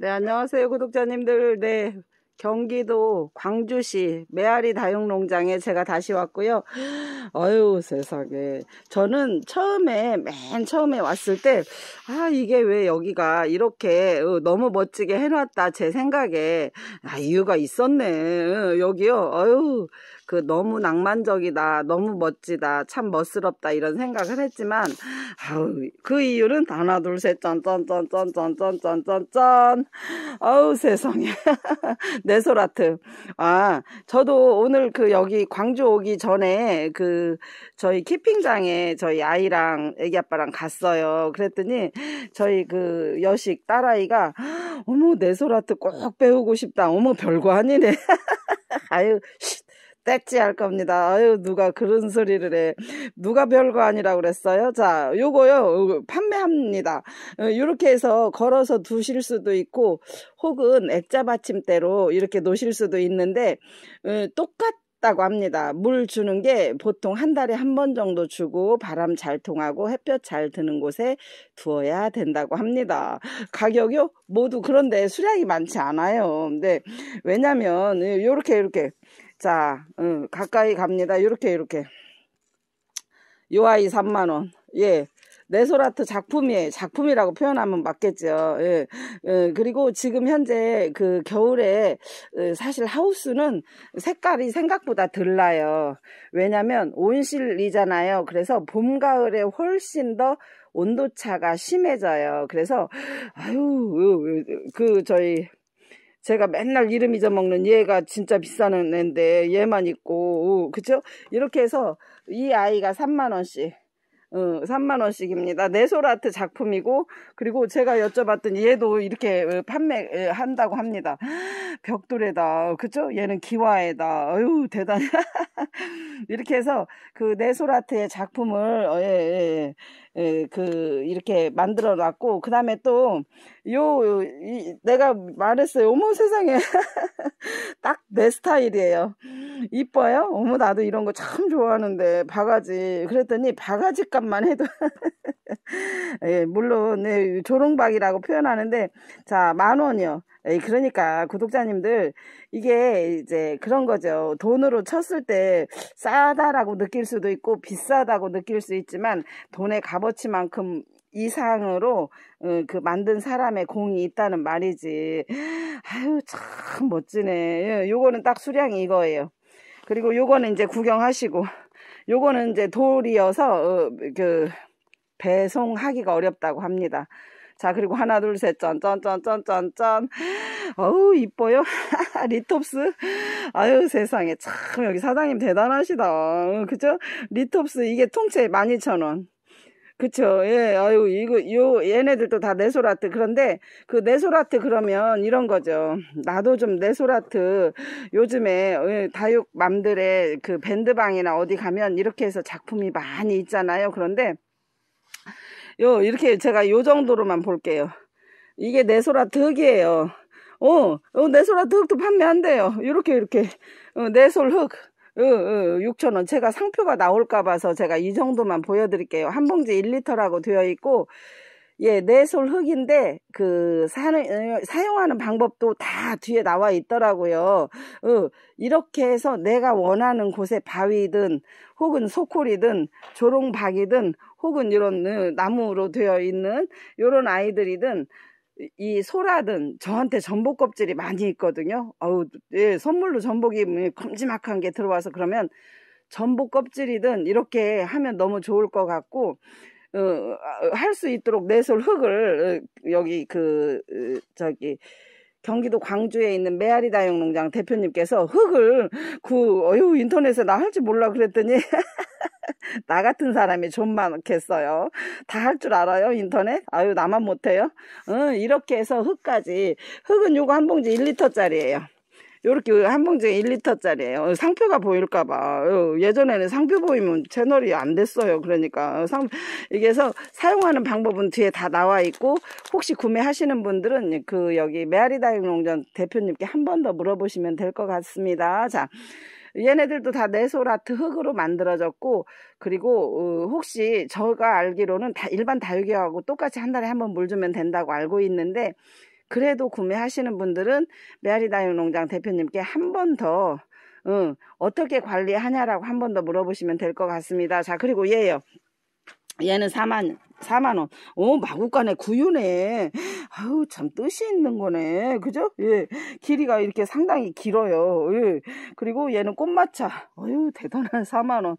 네, 안녕하세요, 구독자님들. 네, 경기도 광주시 메아리 다육농장에 제가 다시 왔고요. 어유 세상에. 저는 처음에, 맨 처음에 왔을 때, 아, 이게 왜 여기가 이렇게 너무 멋지게 해놨다. 제 생각에. 아, 이유가 있었네. 여기요. 어유 그 너무 낭만적이다. 너무 멋지다. 참 멋스럽다. 이런 생각을 했지만, 아우, 그 이유는 하나, 둘, 셋, 짠짠짠짠짠짠짠짠. 아우, 세상에. 네소라트. 아, 저도 오늘 그 여기 광주 오기 전에 그 저희 키핑장에 저희 아이랑 애기 아빠랑 갔어요. 그랬더니 저희 그 여식 딸아이가 어머, 네소라트 꼭 배우고 싶다. 어머, 별거 아니네. 아유, 쉿. 떼찌 할 겁니다. 아유, 누가 그런 소리를 해. 누가 별거 아니라 그랬어요? 자, 요거요, 어, 판매합니다. 이렇게 어, 해서 걸어서 두실 수도 있고, 혹은 액자 받침대로 이렇게 놓으실 수도 있는데, 어, 똑같 다고 합니다. 물 주는 게 보통 한 달에 한 번 정도 주고 바람 잘 통하고 햇볕 잘 드는 곳에 두어야 된다고 합니다. 가격이요? 모두 그런데 수량이 많지 않아요. 근데 왜냐면 요렇게 이렇게 자, 음, 가까이 갑니다. 이렇게 이렇게. 요 아이 3만원. 예. 네소라트 작품이에요. 작품이라고 표현하면 맞겠죠. 예. 예. 그리고 지금 현재 그 겨울에 어, 사실 하우스는 색깔이 생각보다 덜 나요. 왜냐면 온실이잖아요. 그래서 봄, 가을에 훨씬 더 온도차가 심해져요. 그래서, 아유, 그, 저희, 제가 맨날 이름 잊어먹는 얘가 진짜 비싼 애인데 얘만 있고 그쵸? 이렇게 해서 이 아이가 3만원씩 어, 3만원씩입니다. 네소라트 작품이고, 그리고 제가 여쭤봤더니 얘도 이렇게 어, 판매한다고 어, 합니다. 벽돌에다, 그죠? 얘는 기와에다, 어유 대단해. 이렇게 해서 그 네소라트의 작품을, 어, 예, 예, 예. 예, 그 이렇게 만들어 놨고 그다음에 또 요 내가 말했어요. 어머 세상에 딱 내 스타일이에요. 이뻐요? 어머 나도 이런 거 참 좋아하는데 바가지 그랬더니 바가지 값만 해도 예, 물론 네, 조롱박이라고 표현하는데 자 만 원이요. 예, 그러니까 구독자님들 이게 이제 그런 거죠. 돈으로 쳤을 때 싸다라고 느낄 수도 있고 비싸다고 느낄 수 있지만 돈의 값어치만큼 이상으로 어, 그 만든 사람의 공이 있다는 말이지. 아유 참 멋지네. 예, 요거는 딱 수량이 이거예요. 그리고 요거는 이제 구경하시고 요거는 이제 돌이어서 어, 그 배송하기가 어렵다고 합니다. 자, 그리고 하나, 둘, 셋, 짠, 짠, 짠, 짠, 짠, 짠. 어우, 이뻐요. 리톱스. 아유, 세상에. 참, 여기 사장님 대단하시다. 어, 그죠? 리톱스, 이게 통째 12,000원. 그쵸. 예, 아유, 이거, 요, 얘네들도 다 네소라트. 그런데 그 네소라트 그러면 이런 거죠. 나도 좀 네소라트 요즘에 예, 다육맘들의 그 밴드방이나 어디 가면 이렇게 해서 작품이 많이 있잖아요. 그런데 요 이렇게 제가 요 정도로만 볼게요. 이게 내소라 득이에요. 어, 어 내소라 득도 판매한대요. 이렇게 이렇게 어, 내솔 흙. 6,000원. 어, 어, 제가 상표가 나올까 봐서 제가 이 정도만 보여드릴게요. 한 봉지 1리터라고 되어 있고 예, 내솔 흙인데 그 사는, 사용하는 방법도 다 뒤에 나와 있더라고요. 어, 이렇게 해서 내가 원하는 곳에 바위든 혹은 소콜이든 조롱박이든 혹은 이런 으, 어, 나무로 되어 있는 이런 아이들이든 이 소라든 저한테 전복 껍질이 많이 있거든요. 어우, 예, 선물로 전복이 큼지막한 뭐 게 들어와서 그러면 전복 껍질이든 이렇게 하면 너무 좋을 것 같고 어, 어 할 수 있도록 내솔 흙을 어, 여기 그 어, 저기 경기도 광주에 있는 메아리 다육 농장 대표님께서 흙을 그어휴 인터넷에 나 할 줄 몰라 그랬더니 나 같은 사람이 좀 많겠어요. 다 할 줄 알아요 인터넷? 아유 나만 못해요. 응, 이렇게 해서 흙까지 흙은 요거 한 봉지 1리터짜리예요. 요렇게 한 봉지에 1리터짜리예요. 어, 상표가 보일까 봐. 어, 예전에는 상표 보이면 채널이 안 됐어요. 그러니까 어, 상 이게서 사용하는 방법은 뒤에 다 나와 있고 혹시 구매하시는 분들은 그 여기 메아리 다육 농전 대표님께 한 번 더 물어보시면 될 것 같습니다. 자. 얘네들도 다 네소라트 흙으로 만들어졌고 그리고 혹시 저가 알기로는 다 일반 다육이하고 똑같이 한 달에 한 번 물 주면 된다고 알고 있는데 그래도 구매하시는 분들은 메아리 다육 농장 대표님께 한 번더 응, 어, 어떻게 관리하냐라고 한 번 더 물어보시면 될 것 같습니다. 자, 그리고 얘요. 얘는 4만, 4만원. 오, 마구간에 구유네. 아우, 참 뜻이 있는 거네. 그죠? 예. 길이가 이렇게 상당히 길어요. 예. 그리고 얘는 꽃마차. 어유 대단한 4만원.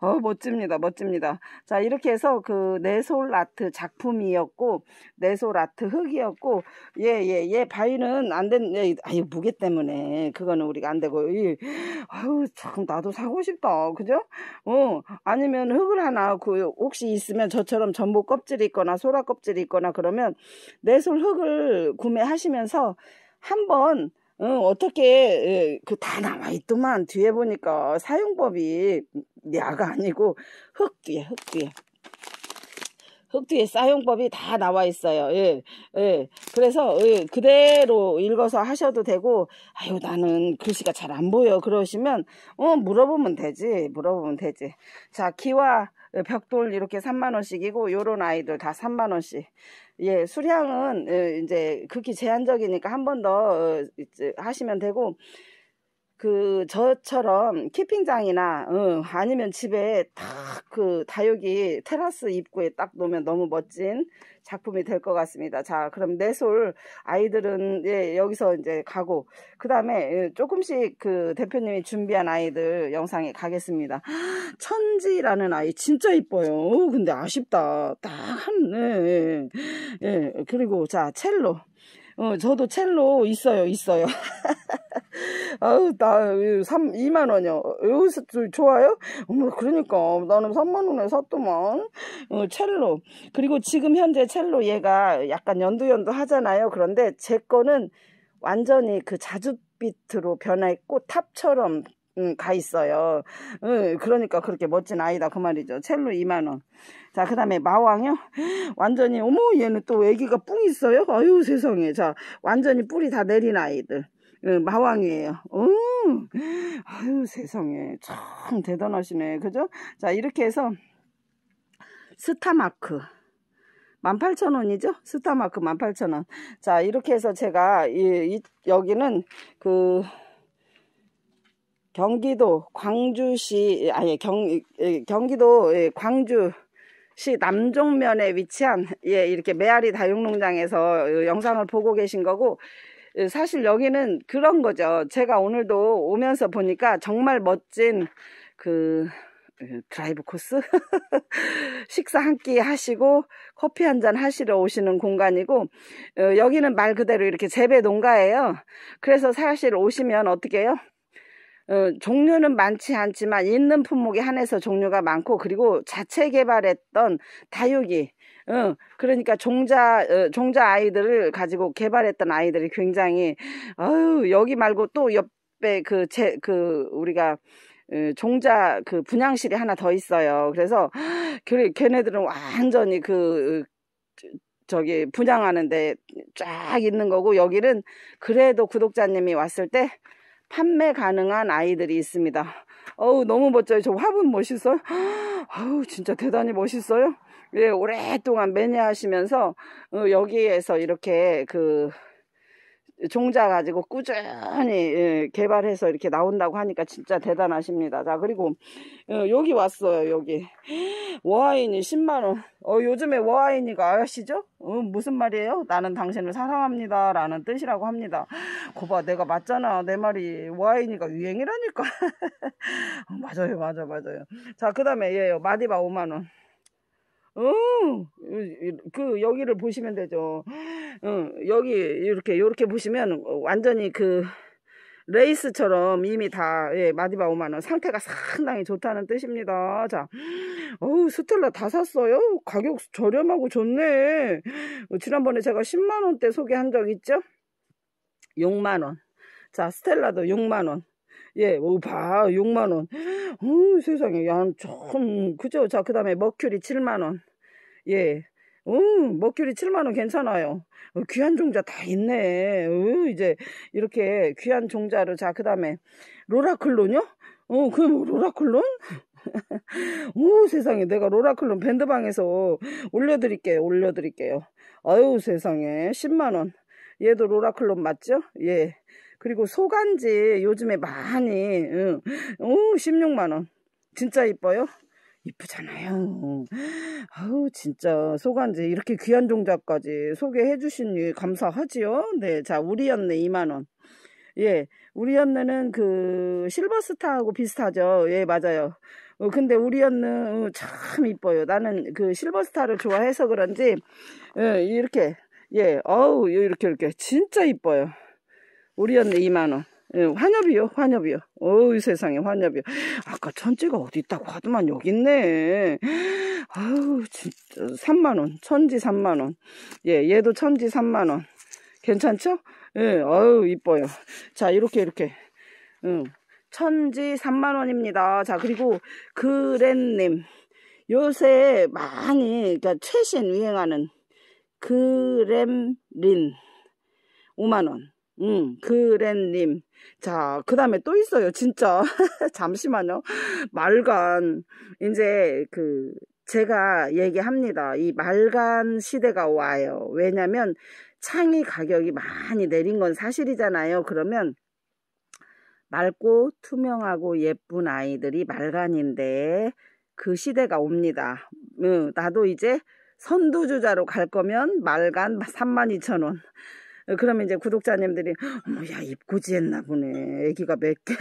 어, 멋집니다. 멋집니다. 자, 이렇게 해서 그 내솔 아트 작품이었고, 내솔 아트 흙이었고, 예, 예, 예, 바위는 안 된, 예, 아유, 무게 때문에. 그거는 우리가 안 되고, 예. 아유, 참, 나도 사고 싶다. 그죠? 어, 아니면 흙을 하나, 그, 혹시 있으면 저처럼 전복 껍질이 있거나 소라 껍질이 있거나 그러면 내솔 흙을 구매하시면서 한번 응, 어, 어떻게, 예, 그, 다 나와 있더만, 뒤에 보니까 사용법이, 야가 아니고 흙뒤에 흙뒤에 흙뒤에 사용법이 다 나와 있어요. 예, 예. 그래서 예, 그대로 읽어서 하셔도 되고, 아유 나는 글씨가 잘 안 보여 그러시면 어 물어보면 되지, 물어보면 되지. 자 키와 벽돌 이렇게 3만 원씩이고 요런 아이들 다 3만 원씩. 예, 수량은 예, 이제 극히 제한적이니까 한 번더 어, 하시면 되고 그 저처럼 캠핑장이나 응, 아니면 집에 딱 그 다육이 테라스 입구에 딱 놓으면 너무 멋진 작품이 될 것 같습니다. 자, 그럼 내솔 아이들은 예, 여기서 이제 가고 그 다음에 예, 조금씩 그 대표님이 준비한 아이들 영상에 가겠습니다. 천지라는 아이 진짜 이뻐요. 오, 근데 아쉽다. 딱 한, 예, 예. 예. 그리고 자 첼로. 어, 저도 첼로 있어요, 있어요. 아유, 나, 3, 2만원이요. 여기서 좋아요? 어머, 그러니까. 나는 3만원에 샀더만. 어, 첼로. 그리고 지금 현재 첼로 얘가 약간 연두연두 하잖아요. 그런데 제 거는 완전히 그 자줏빛으로 변화했고, 탑처럼 음, 가 있어요. 음, 그러니까 그렇게 멋진 아이다 그 말이죠. 첼로 2만 원. 자, 그다음에 마왕이요. 완전히 어머 얘는 또 애기가 뿡 있어요. 아유 세상에. 자, 완전히 뿔이 다 내린 아이들. 음, 마왕이에요. 오, 아유 세상에. 참 대단하시네. 그죠? 자, 이렇게 해서 스타마크. 18,000원이죠? 스타마크 18,000원. 자, 이렇게 해서 제가 이, 이 여기는 그 경기도 광주시 아니 경 예, 경기도 예, 광주시 남종면에 위치한 예 이렇게 메아리 다육농장에서 영상을 보고 계신 거고 예, 사실 여기는 그런 거죠. 제가 오늘도 오면서 보니까 정말 멋진 그 드라이브 코스 식사 한 끼 하시고 커피 한 잔 하시러 오시는 공간이고 어, 여기는 말 그대로 이렇게 재배 농가예요. 그래서 사실 오시면 어떻게 해요? 어, 종류는 많지 않지만 있는 품목에 한해서 종류가 많고 그리고 자체 개발했던 다육이 어, 그러니까 종자 어, 종자 아이들을 가지고 개발했던 아이들이 굉장히 어유 여기 말고 또 옆에 그 제그 그 우리가 어, 종자 그 분양실이 하나 더 있어요. 그래서 그래 걔네들은 완전히 그 어, 저기 분양하는데 쫙 있는 거고 여기는 그래도 구독자님이 왔을 때 판매 가능한 아이들이 있습니다. 어우 너무 멋져요. 저 화분 멋있어요. 아우 진짜 대단히 멋있어요. 예, 오랫동안 매니아하시면서 어, 여기에서 이렇게 그 종자 가지고 꾸준히 예, 개발해서 이렇게 나온다고 하니까 진짜 대단하십니다. 자 그리고 어, 여기 왔어요 여기 워하이니 10만원 어, 요즘에 워하이니가 아시죠? 어, 무슨 말이에요? 나는 당신을 사랑합니다 라는 뜻이라고 합니다. 거봐 내가 맞잖아 내 말이 워하이니가 유행이라니까 어, 맞아요 맞아 요 맞아요 자그 다음에 얘요 마디바 5만원 음, 그 여기를 보시면 되죠. 음, 여기 이렇게 이렇게 보시면 완전히 그 레이스처럼 이미 다 예, 마디바 오만원 상태가 상당히 좋다는 뜻입니다. 자, 어우 스텔라 다 샀어요. 가격 저렴하고 좋네. 어, 지난번에 제가 10만원대 소개한 적 있죠? 6만원. 자, 스텔라도 6만원. 예, 오, 뭐, 봐, 6만원. 어, 세상에, 야, 좀, 그죠? 자, 그 다음에 머큐리 7만원. 예. 어, 머큐리 7만원 괜찮아요. 어, 귀한 종자 다 있네. 어, 이제, 이렇게 귀한 종자를, 자, 그 다음에, 로라클론요? 이 어, 그, 로라클론? 오 세상에 내가 로라클론 밴드방에서 올려드릴게요 올려드릴게요 아유 세상에 10만원 얘도 로라클론 맞죠? 예 그리고 소간지 요즘에 많이 응. 오 16만원 진짜 이뻐요 이쁘잖아요 아우 진짜 소간지 이렇게 귀한 종자까지 소개해 주신 일 감사하지요 네자 우리 언니 2만원 예 우리 언니는 그 실버스타하고 비슷하죠 예 맞아요 어, 근데 우리 언니 어, 참 이뻐요 나는 그 실버스타를 좋아해서 그런지 예, 이렇게 예 어우 이렇게 이렇게 진짜 이뻐요 우리 언니 2만원. 예, 환엽이요, 환엽이요. 어우, 세상에, 환엽이요. 아까 천지가 어디 있다고 하더만 여기 있네. 아우, 진짜. 3만원. 천지 3만원. 예, 얘도 천지 3만원. 괜찮죠? 예, 아우 이뻐요. 자, 이렇게, 이렇게. 응. 어, 천지 3만원입니다. 자, 그리고 그랜님. 요새 많이, 그러니까 최신 유행하는 그램린 5만원. 음, 그랜님. 자, 그 다음에 또 있어요. 진짜. 잠시만요. 말간. 이제 그, 제가 얘기합니다. 이 말간 시대가 와요. 왜냐면 창의 가격이 많이 내린 건 사실이잖아요. 그러면 맑고 투명하고 예쁜 아이들이 말간인데 그 시대가 옵니다. 응, 나도 이제 선두주자로 갈 거면 말간 32,000원. 그러면 이제 구독자님들이 어머 야 입고지 했나 보네 애기가 몇 개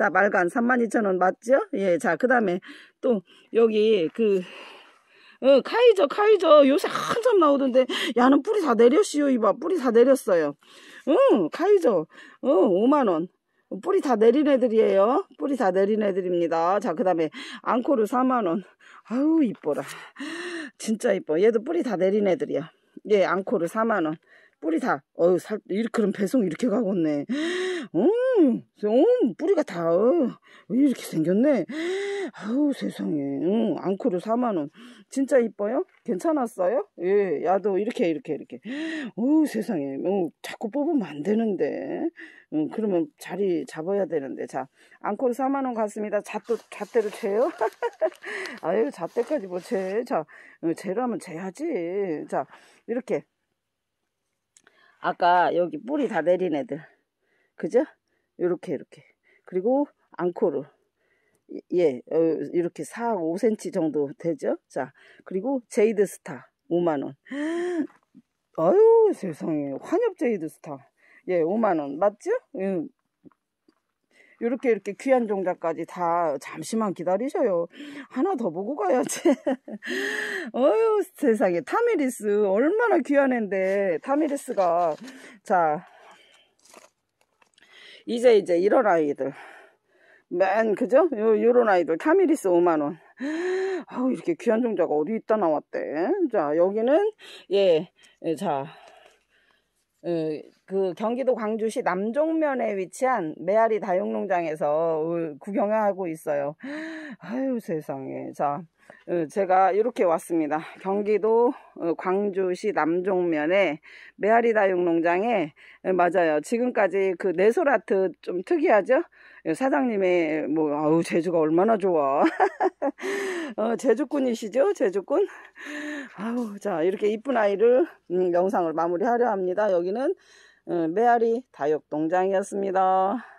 자 말간 32,000원 맞죠 예 자 그 다음에 또 여기 그 어, 카이저 카이저 요새 한참 나오던데 야는 뿌리 다 내렸시오 이봐 뿌리 다 내렸어요 응 카이저 어 5만원 뿌리 다 내린 애들이에요 뿌리 다 내린 애들입니다 자 그 다음에 앙코르 4만원 아우 이뻐라 진짜 이뻐 얘도 뿌리 다 내린 애들이야 예 앙코르 4만원 뿌리 다, 어우, 살, 이렇게, 그럼 배송 이렇게 가겠네. 어, 어, 뿌리가 다, 어, 이렇게 생겼네. 아우, 세상에. 응, 앙코르 4만원. 진짜 이뻐요? 괜찮았어요? 예, 야도 이렇게, 이렇게, 이렇게. 어우, 세상에. 어, 자꾸 뽑으면 안 되는데. 응, 그러면 자리 잡아야 되는데. 자, 앙코르 4만원 갔습니다. 잣도, 잣대로 재요? 아유, 잣대까지 뭐 재. 자, 어, 재라면 재야지. 자, 이렇게. 아까 여기 뿌리 다 내린 애들 그죠? 이렇게 이렇게 그리고 앙코르 예 어, 이렇게 4, 5cm 정도 되죠? 자 그리고 제이드 스타 5만원 아유 세상에 환엽 제이드 스타 예 5만원 맞죠? 예, 이렇게 이렇게 귀한 종자까지 다 잠시만 기다리셔요. 하나 더 보고 가야지. 어휴 세상에 타미리스 얼마나 귀한 앤데 타미리스가 자 이제 이제 이런 아이들 맨 그죠? 요, 요런 아이들 타미리스 5만원 아우 이렇게 귀한 종자가 어디 있다 나왔대 자 여기는 예자 예, 어, 그 경기도 광주시 남종면에 위치한 메아리 다육농장에서 구경하고 있어요. 아유 세상에. 자, 어, 제가 이렇게 왔습니다. 경기도 어, 광주시 남종면에 메아리 다육농장에 맞아요. 지금까지 그 네소라트 좀 특이하죠? 예, 사장님의 뭐 아우 제주가 얼마나 좋아 어, 제주꾼이시죠 제주꾼 아우 자 이렇게 이쁜 아이를 음, 영상을 마무리하려 합니다 여기는 음, 메아리 다육농장이었습니다